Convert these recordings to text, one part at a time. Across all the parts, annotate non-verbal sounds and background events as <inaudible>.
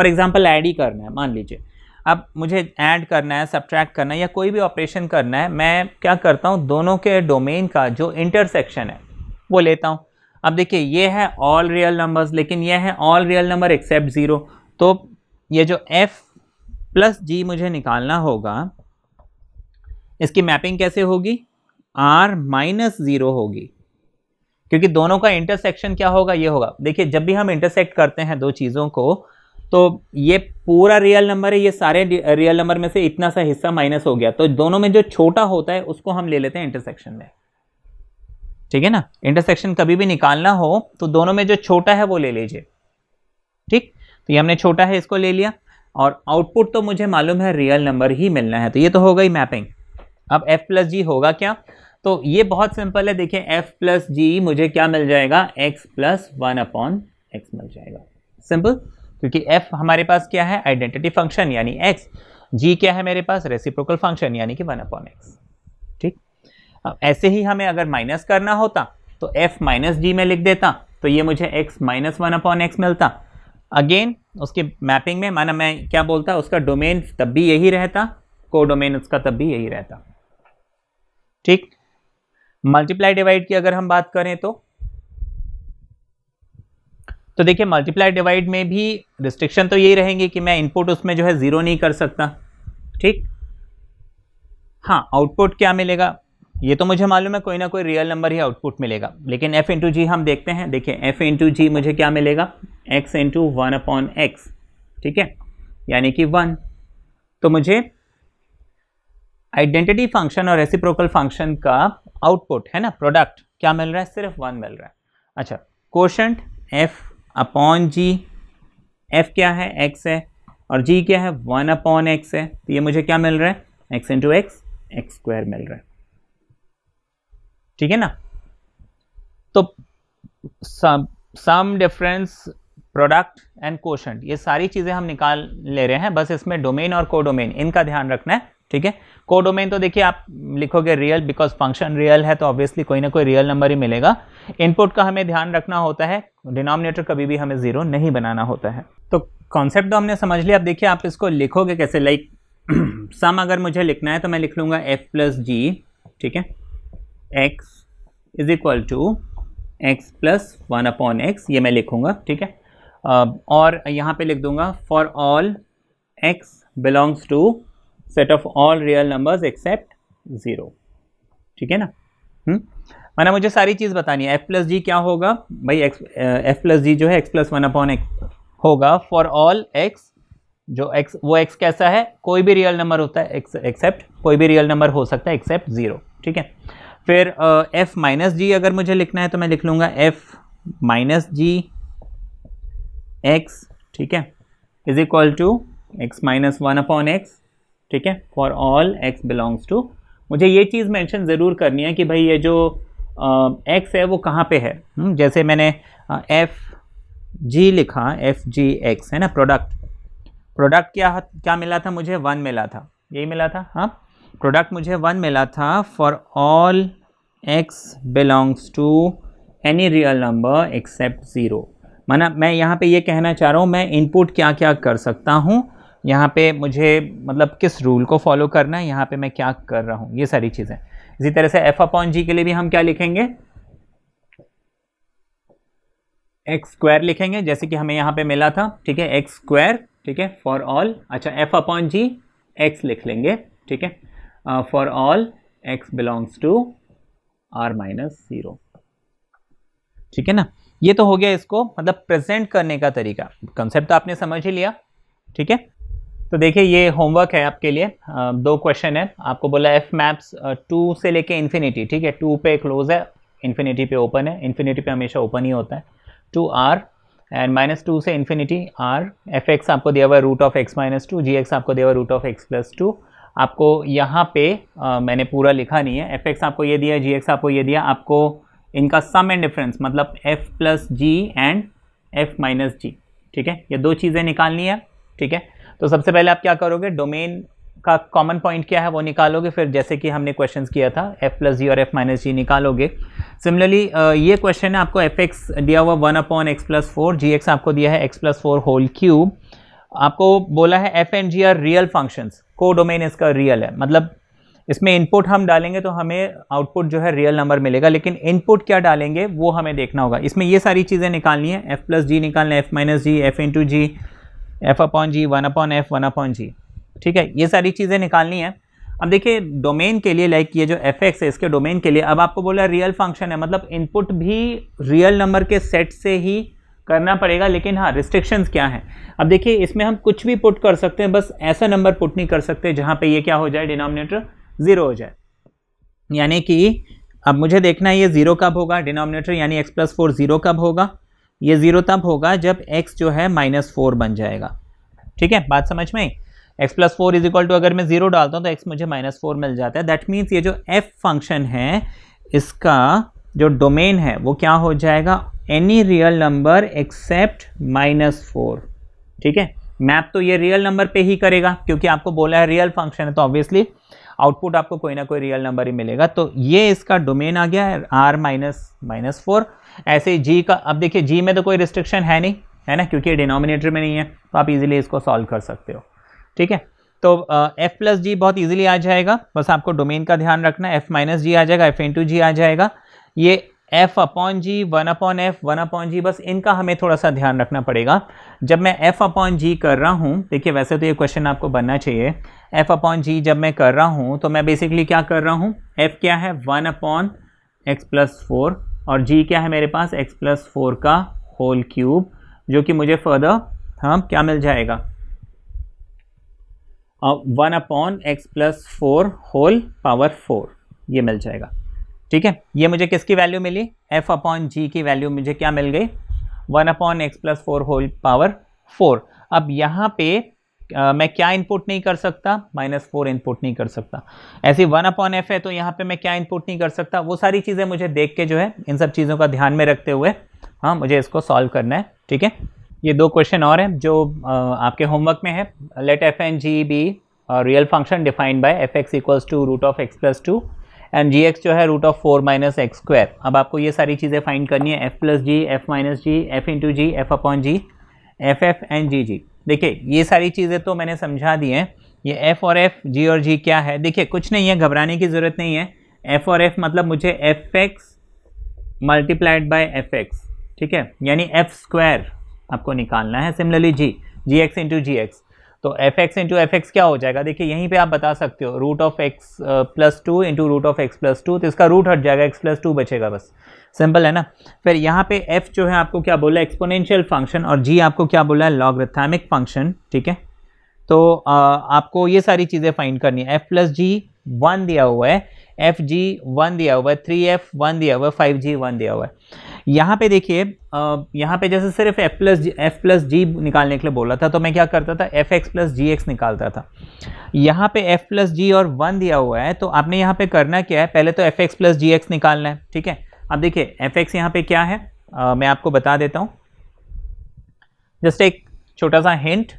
For example add ही करना है मान लीजिए अब मुझे ऐड करना है सब्ट्रैक्ट करना है या कोई भी ऑपरेशन करना है मैं क्या करता हूँ दोनों के डोमेन का जो इंटरसेक्शन है वो लेता हूँ अब देखिए ये है ऑल रियल नंबर्स लेकिन ये है all real number except zero तो ये जो f प्लस जी मुझे निकालना होगा इसकी मैपिंग कैसे होगी आर माइनस ज़ीरो होगी क्योंकि दोनों का इंटरसेक्शन क्या होगा ये होगा देखिए जब भी हम इंटरसेक्ट करते हैं दो चीज़ों को तो ये पूरा रियल नंबर है ये सारे रियल नंबर में से इतना सा हिस्सा माइनस हो गया तो दोनों में जो छोटा होता है उसको हम ले लेते हैं इंटरसेक्शन में ठीक है ना इंटरसेक्शन कभी भी निकालना हो तो दोनों में जो छोटा है वो ले लीजिए ठीक तो ये हमने छोटा है इसको ले लिया और आउटपुट तो मुझे मालूम है रियल नंबर ही मिलना है तो ये तो हो गई मैपिंग अब एफ प्लस जी होगा क्या तो ये बहुत सिंपल है देखिए एफ प्लस जी मुझे क्या मिल जाएगा x plus one upon x मिल जाएगा सिंपल क्योंकि f हमारे पास क्या है आइडेंटिटी फंक्शन यानी x g क्या है मेरे पास रेसिप्रोकल फंक्शन यानी कि वन अपॉन एक्स ठीक अब ऐसे ही हमें अगर माइनस करना होता तो f माइनस जी में लिख देता तो ये मुझे x minus one upon x मिलता अगेन उसके मैपिंग में माना मैं क्या बोलता उसका डोमेन तब भी यही रहता को डोमेन उसका तब भी यही रहता ठीक मल्टीप्लाई डिवाइड की अगर हम बात करें तो तो देखिए मल्टीप्लाई डिवाइड में भी रिस्ट्रिक्शन तो यही रहेंगे कि मैं इनपुट उसमें जो है ज़ीरो नहीं कर सकता ठीक हाँ आउटपुट क्या मिलेगा ये तो मुझे मालूम है कोई ना कोई रियल नंबर ही आउटपुट मिलेगा लेकिन एफ इंटू जी हम देखते हैं देखिए एफ इंटू जी मुझे क्या मिलेगा x into one upon x ठीक है यानी कि वन तो मुझे आइडेंटिटी फंक्शन और रेसिप्रोकल फंक्शन का आउटपुट है ना प्रोडक्ट क्या मिल रहा है सिर्फ वन मिल रहा है अच्छा quotient f upon g f क्या है एक्स है और जी क्या है वन अपॉन एक्स है तो ये मुझे क्या मिल रहा है x into x x square मिल रहा है ठीक है ना तो sum sum difference product and quotient ये सारी चीज़ें हम निकाल ले रहे हैं बस इसमें डोमेन और कोडोमेन इनका ध्यान रखना है ठीक है कोडोमेन तो देखिए आप लिखोगे रियल बिकॉज फंक्शन रियल है तो ऑब्वियसली कोई ना कोई रियल नंबर ही मिलेगा इनपुट का हमें ध्यान रखना होता है डिनोमिनेटर कभी भी हमें जीरो नहीं बनाना होता है तो कॉन्सेप्ट तो हमने समझ लिया अब देखिए आप इसको लिखोगे कैसे लाइक सम <clears throat> अगर मुझे लिखना है तो मैं लिख लूँगा एफ प्लस जी ठीक है x is equal to x plus one upon x ये मैं लिखूँगा ठीक है और यहाँ पे लिख दूँगा for all x belongs to set of all real numbers except zero ठीक है ना हम्म? माना मुझे सारी चीज़ बतानी है एफ प्लस जी क्या होगा भाई एक्स एफ प्लस जी जो है x plus one upon x होगा फॉर ऑल एक्स जो एक्स वो एक्स कैसा है कोई भी रियल नंबर होता है एक्सेप्ट कोई भी रियल नंबर हो सकता है एक्सेप्ट ज़ीरो ठीक है फिर एफ माइनस जी अगर मुझे लिखना है तो मैं लिख लूँगा एफ माइनस जी एक्स ठीक है is equal to x minus one upon x ठीक है for all x belongs to मुझे ये चीज़ मेंशन ज़रूर करनी है कि भाई ये जो एक्स है वो कहाँ पे है हुँ? हम्म, जैसे मैंने एफ जी लिखा एफ जी एक्स है ना प्रोडक्ट प्रोडक्ट क्या क्या मिला था मुझे वन मिला था यही मिला था हाँ प्रोडक्ट मुझे वन मिला था for all x belongs to any real number except zero माना मैं यहाँ पे ये कहना चाह रहा हूँ मैं इनपुट क्या क्या कर सकता हूँ यहाँ पे मुझे मतलब किस रूल को फॉलो करना है यहाँ पे मैं क्या कर रहा हूँ ये सारी चीज़ें इसी तरह से एफ अपॉन जी के लिए भी हम क्या लिखेंगे एक्स स्क्वायर लिखेंगे जैसे कि हमें यहाँ पे मिला था ठीक है एक्स स्क्वायर ठीक है फॉर ऑल अच्छा एफ अपॉन जी एक्स लिख लेंगे ठीक है for all x belongs to R minus zero ठीक है ना ये तो हो गया इसको मतलब प्रेजेंट करने का तरीका कंसेप्ट तो आपने समझ ही लिया ठीक है तो देखिए ये होमवर्क है आपके लिए दो क्वेश्चन है आपको बोला एफ मैप्स टू से लेके इन्फिनिटी ठीक है टू पे क्लोज है इन्फिनिटी पे ओपन है इन्फिनिटी पे हमेशा ओपन ही होता है to R and minus two से इन्फिनिटी आर एफ एक्स आपको दिया हुआ है root of x minus two g x आपको दिया हुआ root of x plus two आपको यहाँ पे आ, मैंने पूरा लिखा नहीं है एफ एक्स आपको ये दिया जी एक्स आपको ये दिया आपको इनका सम एंड डिफरेंस मतलब f plus g and f minus g ठीक है ये दो चीज़ें निकालनी है ठीक है तो सबसे पहले आप क्या करोगे डोमेन का कॉमन पॉइंट क्या है वो निकालोगे फिर जैसे कि हमने क्वेश्चन किया था एफ प्लस जी और एफ माइनस जी निकालोगे सिमिलरली ये क्वेश्चन है आपको एफ एक्स दिया हुआ one upon x plus four g x आपको दिया है x plus four whole cube आपको बोला है f and g are real functions को डोमेन इसका रियल है मतलब इसमें इनपुट हम डालेंगे तो हमें आउटपुट जो है रियल नंबर मिलेगा लेकिन इनपुट क्या डालेंगे वो हमें देखना होगा इसमें ये सारी चीज़ें निकालनी है एफ प्लस जी निकालना है f minus g f into g f upon g one upon f one upon g ठीक है ये सारी चीज़ें निकालनी है अब देखिए डोमेन के लिए लाइक ये जो एफ एक्स है इसके डोमेन के लिए अब आपको बोला रियल फंक्शन है मतलब इनपुट भी रियल नंबर के सेट से ही करना पड़ेगा लेकिन हाँ रिस्ट्रिक्शंस क्या हैं अब देखिए इसमें हम कुछ भी पुट कर सकते हैं बस ऐसा नंबर पुट नहीं कर सकते जहाँ पे ये क्या हो जाए डिनोमिनेटर ज़ीरो हो जाए यानी कि अब मुझे देखना है ये ज़ीरो कब होगा डिनोमिनेटर यानी एक्स प्लस फोर ज़ीरो कब होगा ये ज़ीरो तब होगा जब x जो है माइनस फोर बन जाएगा ठीक है बात समझ में x plus four is equal to अगर मैं ज़ीरो डालता हूँ तो x मुझे माइनस फोर मिल जाता है दैट मीन्स ये जो f फंक्शन है इसका जो डोमेन है वो क्या हो जाएगा any real number except minus four ठीक है मैप तो ये रियल नंबर पे ही करेगा क्योंकि आपको बोला है रियल फंक्शन है तो ऑब्वियसली आउटपुट आपको कोई ना कोई रियल नंबर ही मिलेगा तो ये इसका डोमेन आ गया है आर माइनस माइनस फोर ऐसे जी का अब देखिए जी में तो कोई रिस्ट्रिक्शन है नहीं है ना क्योंकि डिनोमिनेटर में नहीं है तो आप इजीली इसको सॉल्व कर सकते हो ठीक है तो एफ प्लस जी बहुत ईजिली आ जाएगा बस आपको डोमेन का ध्यान रखना एफ माइनस जी आ जाएगा एफ इंटू जी आ जाएगा ये f upon g one upon f one upon g बस इनका हमें थोड़ा सा ध्यान रखना पड़ेगा जब मैं एफ अपॉन जी कर रहा हूँ देखिए वैसे तो ये क्वेश्चन आपको बनना चाहिए एफ अपॉन जी जब मैं कर रहा हूँ तो मैं बेसिकली क्या कर रहा हूँ एफ क्या है one upon x plus four और जी क्या है मेरे पास एक्स प्लस फोर का होल क्यूब जो कि मुझे फर्दर हाँ क्या मिल जाएगा one upon x plus four whole power four ये मिल जाएगा ठीक है ये मुझे किसकी वैल्यू मिली एफ अपॉन जी की वैल्यू मुझे क्या मिल गई one upon x plus four whole power four अब यहाँ पे आ, मैं क्या इनपुट नहीं कर सकता माइनस फोर इनपुट नहीं कर सकता ऐसी वन अपॉन एफ है तो यहाँ पे मैं क्या इनपुट नहीं कर सकता वो सारी चीज़ें मुझे देख के जो है इन सब चीज़ों का ध्यान में रखते हुए हाँ मुझे इसको सॉल्व करना है ठीक है ये दो क्वेश्चन और हैं जो आ, आपके होमवर्क में है let f and g be real function defined by f x equals to root of x plus two and g x जो है root of four minus x square अब आपको ये सारी चीज़ें फाइंड करनी है f plus g f minus g f into g f upon g f f and g g देखिए ये सारी चीज़ें तो मैंने समझा दी हैं ये एफ़ और एफ़ जी और जी क्या है देखिए कुछ नहीं है घबराने की ज़रूरत नहीं है एफ़ और एफ़ मतलब मुझे f x multiplied by f x ठीक है यानी एफ स्क्वायर आपको निकालना है similarly g g x into g x तो f x into f x क्या हो जाएगा देखिए यहीं पे आप बता सकते हो root of x plus two into root of x plus two तो इसका रूट हट जाएगा एक्स प्लस टू बचेगा बस सिंपल है ना फिर यहाँ पे एफ जो है आपको क्या बोला एक्सपोनेंशियल फंक्शन और जी आपको क्या बोला है लॉगरिथमिक फंक्शन ठीक है तो आ, uh, आपको ये सारी चीज़ें फाइंड करनी है एफ प्लस जी वन दिया हुआ है एफ जी वन दिया हुआ है थ्री एफ वन दिया हुआ है फाइव जी वन दिया हुआ है यहाँ पे देखिए यहाँ पे जैसे सिर्फ f plus f plus g निकालने के लिए बोला था तो मैं क्या करता था f x plus g x निकालता था यहाँ पे f प्लस जी और वन दिया हुआ है तो आपने यहाँ पे करना क्या है पहले तो f x plus g x निकालना है ठीक है अब देखिए एफ एक्स यहाँ पे क्या है आ, मैं आपको बता देता हूँ जस्ट एक छोटा सा हिंट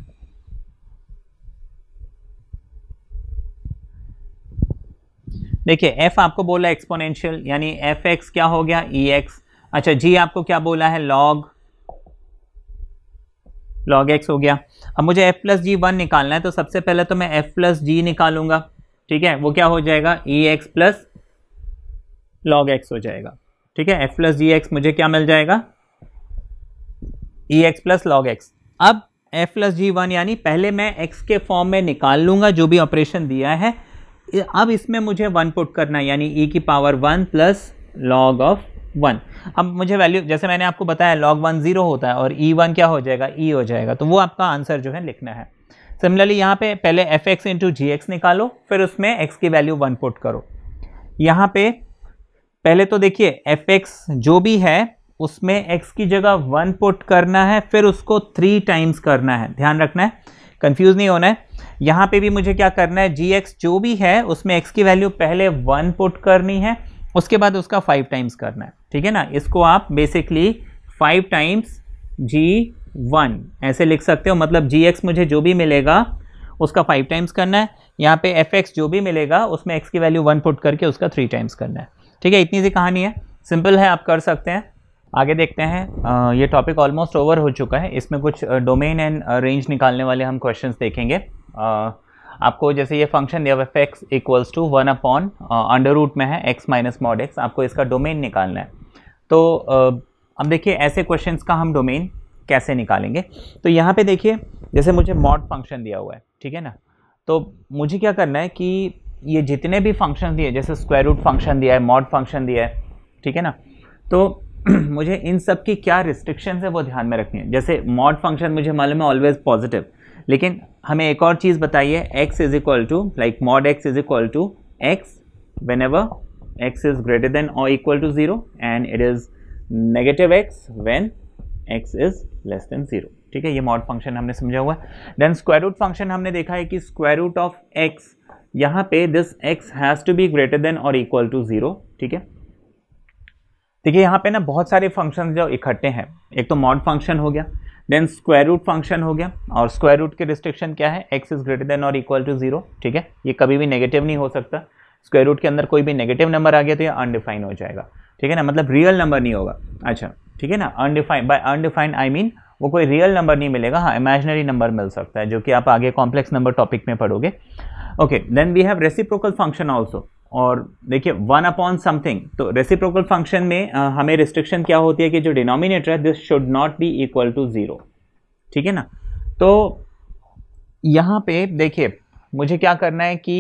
देखिए f आपको बोला एक्सपोनेंशियल यानी एफ एक्स क्या हो गया ई e एक्स अच्छा जी आपको क्या बोला है लॉग लॉग एक्स हो गया अब मुझे एफ प्लस जी वन निकालना है तो सबसे पहले तो मैं एफ प्लस जी निकालूंगा ठीक है वो क्या हो जाएगा e x plus log x हो जाएगा ठीक है एफ प्लस जी एक्स मुझे क्या मिल जाएगा e x plus log x अब एफ प्लस जी वन यानी पहले मैं एक्स के फॉर्म में निकाल लूंगा जो भी ऑपरेशन दिया है अब इसमें मुझे वन पुट करना है यानी ई e की power one plus log of one अब मुझे वैल्यू जैसे मैंने आपको बताया लॉग वन ज़ीरो होता है और ई e वन क्या हो जाएगा ई e हो जाएगा तो वो आपका आंसर जो है लिखना है सिमिलरली यहाँ पे पहले f x into g x निकालो फिर उसमें एक्स की वैल्यू वन पुट करो यहाँ पे पहले तो देखिए एफ एक्स जो भी है उसमें एक्स की जगह वन पुट करना है फिर उसको थ्री टाइम्स करना है ध्यान रखना है कन्फ्यूज़ नहीं होना है यहाँ पे भी मुझे क्या करना है जी एक्स जो भी है उसमें एक्स की वैल्यू पहले वन पुट करनी है उसके बाद उसका फाइव टाइम्स करना है ठीक है ना इसको आप basically five times g one ऐसे लिख सकते हो मतलब जी एक्स मुझे जो भी मिलेगा उसका फाइव टाइम्स करना है यहाँ पे एफ एक्स जो भी मिलेगा उसमें एक्स की वैल्यू वन पुट करके उसका थ्री टाइम्स करना है ठीक है इतनी सी कहानी है सिंपल है आप कर सकते हैं आगे देखते हैं आ, ये टॉपिक ऑलमोस्ट ओवर हो चुका है इसमें कुछ डोमेन एंड रेंज निकालने वाले हम क्वेश्चन देखेंगे आ, आपको जैसे ये फंक्शन दिया f x equals to one upon under root में है एक्स माइनस मॉड एक्स आपको इसका डोमेन निकालना है तो uh, अब देखिए ऐसे क्वेश्चन का हम डोमेन कैसे निकालेंगे तो यहाँ पे देखिए जैसे मुझे मॉड फंक्शन दिया हुआ है ठीक है ना तो मुझे क्या करना है कि ये जितने भी फंक्शन दिए जैसे स्क्वायर रूट फंक्शन दिया है मॉड फंक्शन दिया है ठीक है ना तो <clears throat> मुझे इन सब की क्या रिस्ट्रिक्शन है वो ध्यान में रखनी है जैसे मॉड फंक्शन मुझे मालूम है ऑलवेज पॉजिटिव लेकिन हमें एक और चीज़ बताइए x is equal to like mod x is equal to x whenever x is greater than और equal to zero and it is negative x when x is less than zero ठीक है ये mod function हमने समझा हुआ है then square root function हमने देखा है कि स्क्वायर रूट ऑफ एक्स यहाँ पे this x has to be greater than और इक्वल टू ज़ीरो ठीक है देखिए यहाँ पे ना बहुत सारे फंक्शन जो इकट्ठे हैं एक तो मॉड फंक्शन हो गया देन स्क्वायर रूट फंक्शन हो गया और स्क्वायर रूट के रिस्ट्रिक्शन क्या है एक्स इज ग्रेटर देन और इक्वल टू जीरो ठीक है ये कभी भी नेगेटिव नहीं हो सकता स्क्वायर रूट के अंदर कोई भी नेगेटिव नंबर आ गया तो ये अनडिफाइन हो जाएगा ठीक है ना मतलब रियल नंबर नहीं होगा अच्छा ठीक है ना undefined by undefined I mean वो कोई रियल नंबर नहीं मिलेगा हाँ इमेजनरी नंबर मिल सकता है जो कि आप आगे कॉम्प्लेक्स नंबर टॉपिक में पढ़ोगे okay then we have reciprocal function also और देखिए वन अपॉन समथिंग तो रेसिप्रोकल फंक्शन में आ, हमें रिस्ट्रिक्शन क्या होती है कि जो डिनोमिनेटर है this should not be equal to zero ठीक है ना तो यहाँ पे देखिए मुझे क्या करना है कि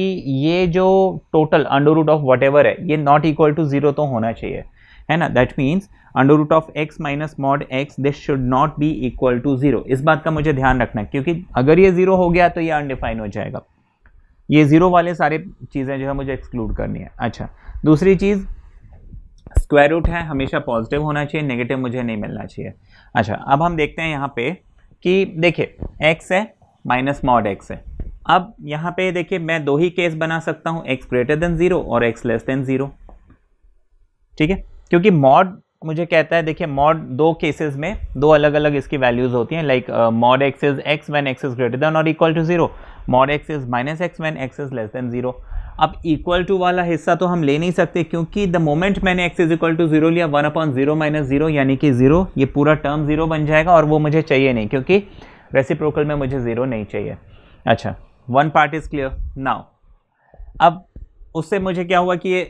ये जो total under root of what है ये नॉट इक्वल टू ज़ीरो तो होना चाहिए है ना that means under root of x minus mod x this should not be equal to zero इस बात का मुझे ध्यान रखना है क्योंकि अगर ये ज़ीरो हो गया तो ये अनडिफाइन हो जाएगा ये ज़ीरो वाले सारे चीज़ें जो है मुझे एक्सक्लूड करनी है अच्छा दूसरी चीज़ स्क्वायर रूट है हमेशा पॉजिटिव होना चाहिए नेगेटिव मुझे नहीं मिलना चाहिए अच्छा अब हम देखते हैं यहाँ पे कि देखिए एक्स है माइनस मॉड एक्स है अब यहाँ पे देखिए मैं दो ही केस बना सकता हूँ एक्स ग्रेटर देन ज़ीरो और एक्स लेस देन ज़ीरो ठीक है क्योंकि मॉड मुझे कहता है देखिए मॉड दो केसेस में दो अलग अलग इसकी वैल्यूज़ होती हैं like mod x is x when x is greater than और equal to zero mod x is minus x when x is less than zero अब इक्वल टू वाला हिस्सा तो हम ले नहीं सकते क्योंकि द मोमेंट मैंने x is equal to zero लिया one upon zero minus zero यानी कि जीरो ये पूरा टर्म जीरो बन जाएगा और वो मुझे चाहिए नहीं क्योंकि रेसिप्रोकल में मुझे जीरो नहीं चाहिए अच्छा one part is clear now अब उससे मुझे क्या हुआ कि ये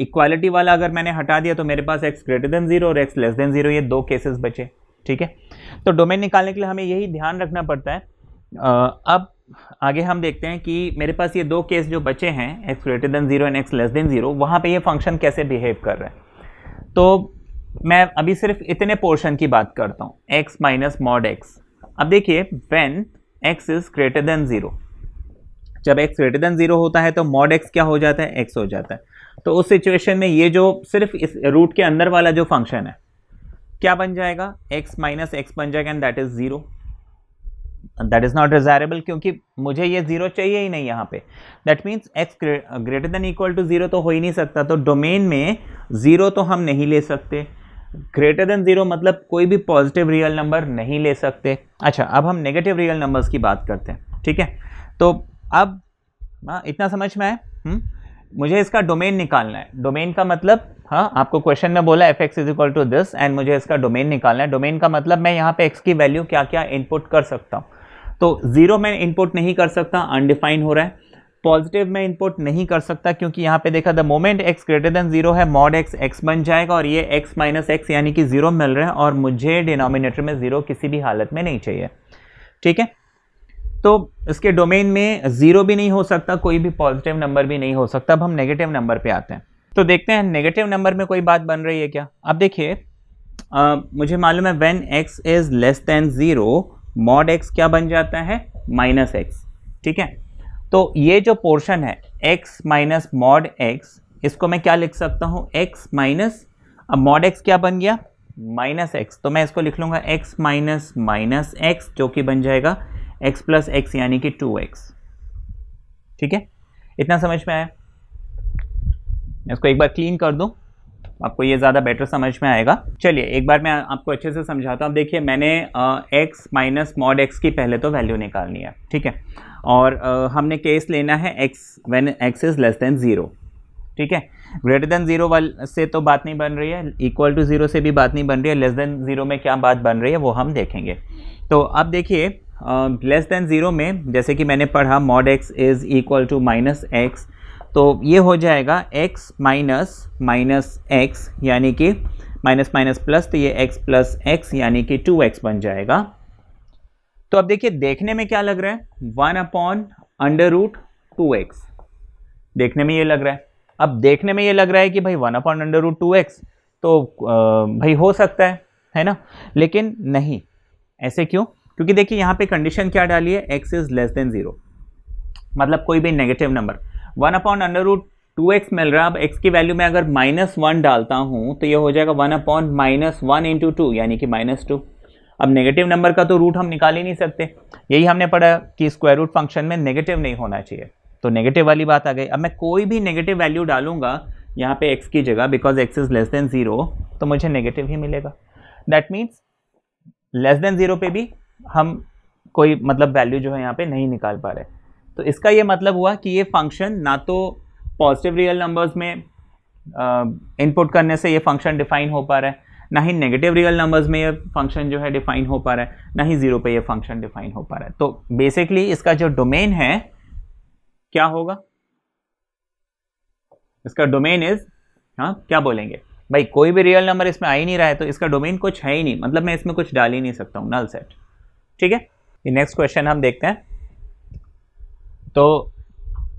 इक्वालिटी वाला अगर मैंने हटा दिया तो मेरे पास एक्स ग्रेटर देन जीरो और एक्स लेस देन जीरो ये दो केसेस बचे ठीक है तो डोमेन निकालने के लिए हमें यही ध्यान रखना पड़ता है आ, अब आगे हम देखते हैं कि मेरे पास ये दो केस जो बचे हैं x greater than zero and x less than zero वहाँ पे ये फंक्शन कैसे बिहेव कर रहे हैं तो मैं अभी सिर्फ इतने पोर्शन की बात करता हूँ एक्स माइनस मॉड एक्स अब देखिए when x is greater than zero जब एक्स ग्रेटर देन ज़ीरो होता है तो मॉड एक्स क्या हो जाता है एक्स हो जाता है तो उस सिचुएशन में ये जो सिर्फ इस रूट के अंदर वाला जो फंक्शन है क्या बन जाएगा एक्स माइनस एक्स बन जाएगा and that is zero that is not desirable क्योंकि मुझे ये ज़ीरो चाहिए ही नहीं यहाँ पे that means x greater than equal to zero तो हो ही नहीं सकता तो डोमेन में ज़ीरो तो हम नहीं ले सकते ग्रेटर देन ज़ीरो मतलब कोई भी पॉजिटिव रियल नंबर नहीं ले सकते अच्छा अब हम नेगेटिव रियल नंबर्स की बात करते हैं ठीक है तो अब हाँ इतना समझ में आए हम्म? मुझे इसका डोमेन निकालना है डोमेन का मतलब हाँ आपको क्वेश्चन में बोला f x is equal to this and मुझे इसका डोमेन निकालना है डोमेन का मतलब मैं यहाँ पे एक्स की वैल्यू क्या क्या इनपुट कर सकता हूँ तो ज़ीरो में इनपुट नहीं कर सकता अनडिफाइन हो रहा है पॉजिटिव में इनपुट नहीं कर सकता क्योंकि यहाँ पे देखा the moment x greater than zero है मॉड एक्स एक्स बन जाएगा और ये एक्स माइनस एक्स यानी कि जीरो मिल रहा है और मुझे डिनोमिनेटर में जीरो किसी भी हालत में नहीं चाहिए ठीक है तो इसके डोमेन में जीरो भी नहीं हो सकता कोई भी पॉजिटिव नंबर भी नहीं हो सकता अब हम नेगेटिव नंबर पर आते हैं तो देखते हैं नेगेटिव नंबर में कोई बात बन रही है क्या अब देखिए मुझे मालूम है when x is less than zero mod x क्या बन जाता है माइनस एक्स ठीक है तो ये जो पोर्शन है एक्स माइनस मॉड एक्स इसको मैं क्या लिख सकता हूँ एक्स माइनस अब मॉड एक्स क्या बन गया माइनस एक्स तो मैं इसको लिख लूँगा एक्स माइनस माइनस एक्स जो कि बन जाएगा एक्स प्लस एक्स यानी कि टू एक्स ठीक है इतना समझ में आया इसको एक बार क्लीन कर दूँ आपको ये ज़्यादा बेटर समझ में आएगा चलिए एक बार मैं आपको अच्छे से समझाता हूँ देखिए मैंने एक्स माइनस मॉड एक्स की पहले तो वैल्यू निकालनी है ठीक है और आ, हमने केस लेना है x when x is less than zero ठीक है ग्रेटर देन जीरो वाल से तो बात नहीं बन रही है इक्वल टू ज़ीरो से भी बात नहीं बन रही है लेस देन ज़ीरो में क्या बात बन रही है वो हम देखेंगे तो अब देखिए लेस देन ज़ीरो में जैसे कि मैंने पढ़ा mod x is equal to minus x तो ये हो जाएगा x माइनस माइनस एक्स यानी कि माइनस माइनस प्लस तो ये x प्लस एक्स यानी कि 2x बन जाएगा तो अब देखिए देखने में क्या लग रहा है one upon under root two देखने में ये लग रहा है अब देखने में ये लग रहा है कि भाई one upon under root two x तो भाई हो सकता है है ना लेकिन नहीं ऐसे क्यों क्योंकि देखिए यहाँ पे कंडीशन क्या डाली है x is less than zero मतलब कोई भी negative number one upon under root two x मिल रहा है अब एक्स की वैल्यू में अगर माइनस वन डालता हूँ तो ये हो जाएगा one upon minus one into two यानी कि माइनस टू अब नेगेटिव नंबर का तो रूट हम निकाल ही नहीं सकते यही हमने पढ़ा कि स्क्वायर रूट फंक्शन में नेगेटिव नहीं होना चाहिए तो नेगेटिव वाली बात आ गई अब मैं कोई भी नेगेटिव वैल्यू डालूंगा यहाँ पे x की जगह because x is less than zero तो मुझे नेगेटिव ही मिलेगा that means less than zero पे भी हम कोई मतलब वैल्यू जो है यहाँ पे नहीं निकाल पा रहे तो इसका ये मतलब हुआ कि ये फंक्शन ना तो पॉजिटिव रियल नंबर्स में इनपुट करने से ये फंक्शन डिफाइन हो पा रहा है ना ही नेगेटिव रियल नंबर्स में ये फंक्शन जो है डिफाइन हो पा रहा है ना ही ज़ीरो पे ये फंक्शन डिफाइन हो पा रहा है तो बेसिकली इसका जो डोमेन है क्या होगा इसका डोमेन इज हाँ क्या बोलेंगे भाई कोई भी रियल नंबर इसमें आ ही नहीं रहा है तो इसका डोमेन कुछ है ही नहीं मतलब मैं इसमें कुछ डाल ही नहीं सकता हूँ नल सेट ठीक है नेक्स्ट क्वेश्चन हम देखते हैं तो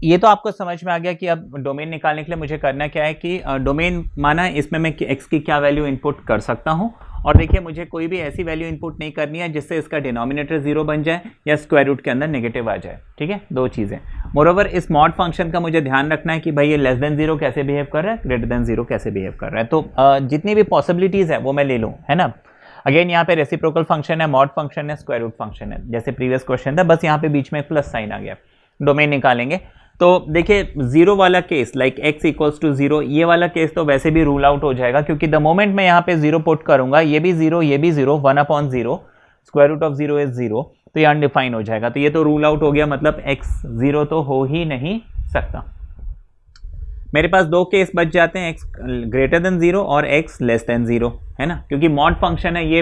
ये तो आपको समझ में आ गया कि अब डोमेन निकालने के लिए मुझे करना क्या है कि डोमेन माना इसमें मैं एक्स की क्या वैल्यू इनपुट कर सकता हूँ और देखिए मुझे कोई भी ऐसी वैल्यू इनपुट नहीं करनी है जिससे इसका डिनोमिनेटर जीरो बन जाए या स्क्वायर रूट के अंदर नेगेटिव आ जाए ठीक है दो चीज़ें मोरोवर इस मॉड फंक्शन का मुझे ध्यान रखना है कि भाई ये लेस देन जीरो कैसे बिहेव कर रहा है ग्रेटर देन जीरो कैसे बिहेव कर रहा है तो जितनी भी पॉसिबिलिटीज़ है वो मैं ले लूँ है ना अगेन यहाँ पे रेसिप्रोकल फंक्शन है मॉड फंक्शन है स्क्वायर रूट फंक्शन है जैसे प्रीवियस क्वेश्चन था बस यहाँ पे बीच में एक प्लस साइन आ गया डोमेन निकालेंगे तो देखिए जीरो वाला case like x equals to zero ये वाला केस तो वैसे भी रूल आउट हो जाएगा क्योंकि द मोमेंट मैं यहाँ पे जीरो पुट करूंगा ये भी जीरो ये भी zero one upon zero square root of zero is zero तो ये अनडिफाइन हो जाएगा तो ये तो रूल आउट हो गया मतलब एक्स जीरो तो हो ही नहीं सकता मेरे पास दो केस बच जाते हैं एक्स ग्रेटर देन जीरो और एक्स लेस देन जीरो है ना क्योंकि मॉड फंक्शन है ये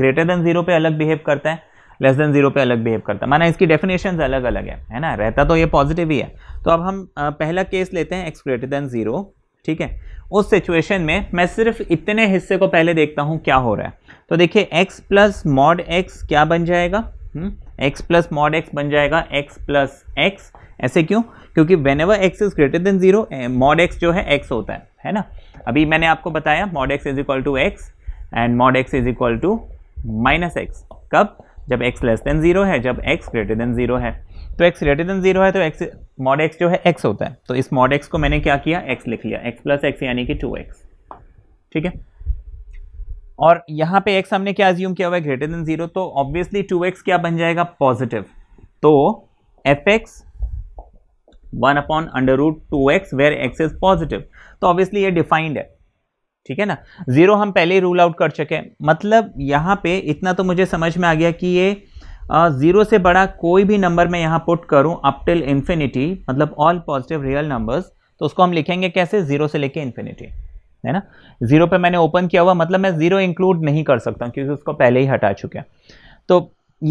ग्रेटर देन जीरो पे अलग बिहेव करता है लेस देन जीरो पे अलग बिहेव करता माना इसकी डेफिनेशन अलग अलग है है ना रहता तो ये पॉजिटिव ही है तो अब हम पहला केस लेते हैं एक्स ग्रेटर देन जीरो ठीक है उस सिचुएशन में मैं सिर्फ इतने हिस्से को पहले देखता हूँ क्या हो रहा है तो देखिए एक्स प्लस मॉड एक्स क्या बन जाएगा एक्स प्लस मॉड एक्स बन जाएगा एक्स प्लस एक्स ऐसे क्यों क्योंकि whenever x is greater than zero mod x जो है एक्स होता है है ना अभी मैंने आपको बताया mod x is equal to x and mod x is equal to minus x कब जब x लेस देन जीरो है जब x ग्रेटर देन जीरो है तो x ग्रेटर देन जीरो है तो x मॉड x जो है x होता है तो इस मॉड x को मैंने क्या किया x लिख लिया x प्लस एक्स यानी कि 2x ठीक है और यहाँ पे x हमने क्या अज्यूम किया हुआ है ग्रेटर देन जीरो तो ऑब्वियसली 2x क्या बन जाएगा पॉजिटिव तो f x one upon under root two x where x is positive तो ऑब्वियसली ये डिफाइंड है ठीक है ना ज़ीरो हम पहले ही रूल आउट कर चुके हैं मतलब यहाँ पे इतना तो मुझे समझ में आ गया कि ये ज़ीरो से बड़ा कोई भी नंबर मैं यहाँ पुट करूँ अप टिल इन्फिनिटी मतलब ऑल पॉजिटिव रियल नंबर्स तो उसको हम लिखेंगे कैसे ज़ीरो से लेके इन्फिनिटी है ना ज़ीरो पे मैंने ओपन किया हुआ मतलब मैं ज़ीरो इंक्लूड नहीं कर सकता क्योंकि उसको पहले ही हटा चुका तो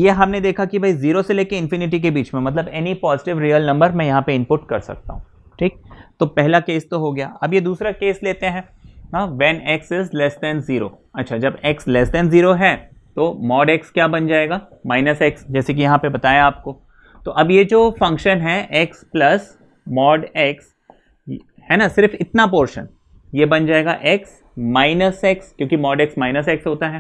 ये हमने देखा कि भाई ज़ीरो से लेके इन्फिनिटी के बीच में मतलब एनी पॉजिटिव रियल नंबर मैं यहाँ पर इनपुट कर सकता हूँ ठीक तो पहला केस तो हो गया अब ये दूसरा केस लेते हैं ना when x is less than zero अच्छा जब एक्स लेस देन ज़ीरो है तो मॉड एक्स क्या बन जाएगा माइनस एक्स जैसे कि यहाँ पे बताया आपको तो अब ये जो फंक्शन है एक्स प्लस मॉड एक्स है ना सिर्फ इतना पोर्शन ये बन जाएगा एक्स माइनस एक्स क्योंकि मॉड एक्स माइनस एक्स होता है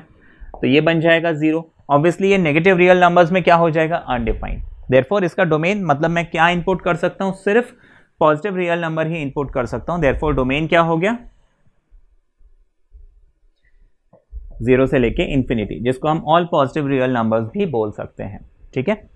तो ये बन जाएगा ज़ीरो ऑब्वियसली ये नेगेटिव रियल नंबर्स में क्या हो जाएगा अनडिफाइंड देयरफॉर इसका डोमेन मतलब मैं क्या इनपुट कर सकता हूँ सिर्फ पॉजिटिव रियल नंबर ही इनपुट कर सकता हूँ देयरफॉर डोमेन क्या हो गया ज़ीरो से लेके इन्फिनिटी जिसको हम ऑल पॉजिटिव रियल नंबर्स भी बोल सकते हैं ठीक है